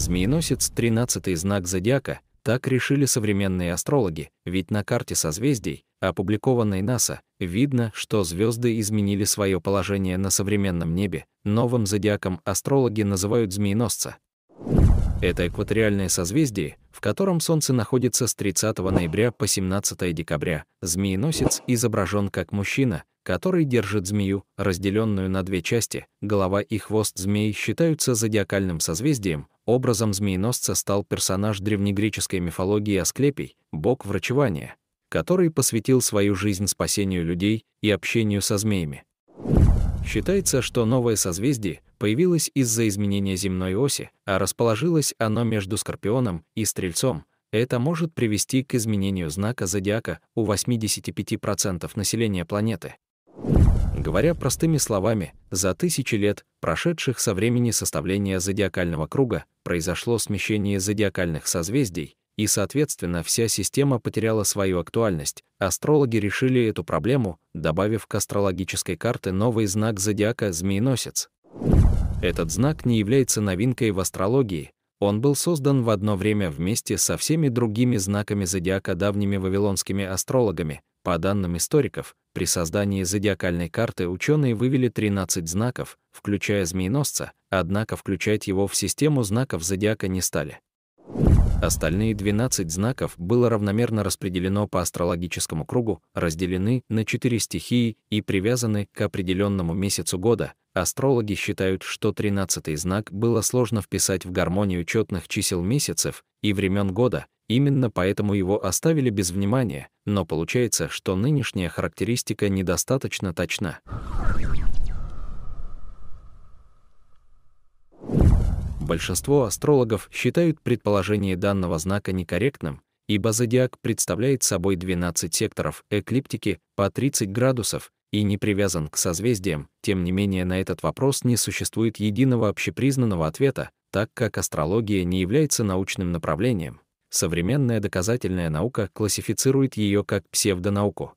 Змееносец — тринадцатый знак зодиака, так решили современные астрологи, ведь на карте созвездий, опубликованной НАСА, видно, что звезды изменили свое положение на современном небе. Новым зодиаком астрологи называют змееносца. Это экваториальное созвездие, в котором Солнце находится с 30 ноября по 17 декабря. Змееносец изображен как мужчина, который держит змею, разделенную на две части. Голова и хвост змей считаются зодиакальным созвездием, Образом змееносца стал персонаж древнегреческой мифологии Асклепий, бог врачевания, который посвятил свою жизнь спасению людей и общению со змеями. Считается, что новое созвездие появилось из-за изменения земной оси, а расположилось оно между Скорпионом и Стрельцом. Это может привести к изменению знака зодиака у 85% населения планеты. Говоря простыми словами, за тысячи лет, прошедших со времени составления зодиакального круга, произошло смещение зодиакальных созвездий, и, соответственно, вся система потеряла свою актуальность. Астрологи решили эту проблему, добавив к астрологической карте новый знак зодиака «Змееносец». Этот знак не является новинкой в астрологии. Он был создан в одно время вместе со всеми другими знаками зодиака давними вавилонскими астрологами, по данным историков, при создании зодиакальной карты ученые вывели 13 знаков, включая змееносца, однако включать его в систему знаков зодиака не стали. Остальные 12 знаков было равномерно распределено по астрологическому кругу, разделены на 4 стихии и привязаны к определенному месяцу года. Астрологи считают, что 13-й знак было сложно вписать в гармонию четных чисел месяцев и времен года, Именно поэтому его оставили без внимания, но получается, что нынешняя характеристика недостаточно точна. Большинство астрологов считают предположение данного знака некорректным, ибо зодиак представляет собой 12 секторов эклиптики по 30 градусов и не привязан к созвездиям. Тем не менее, на этот вопрос не существует единого общепризнанного ответа, так как астрология не является научным направлением. Современная доказательная наука классифицирует ее как псевдонауку.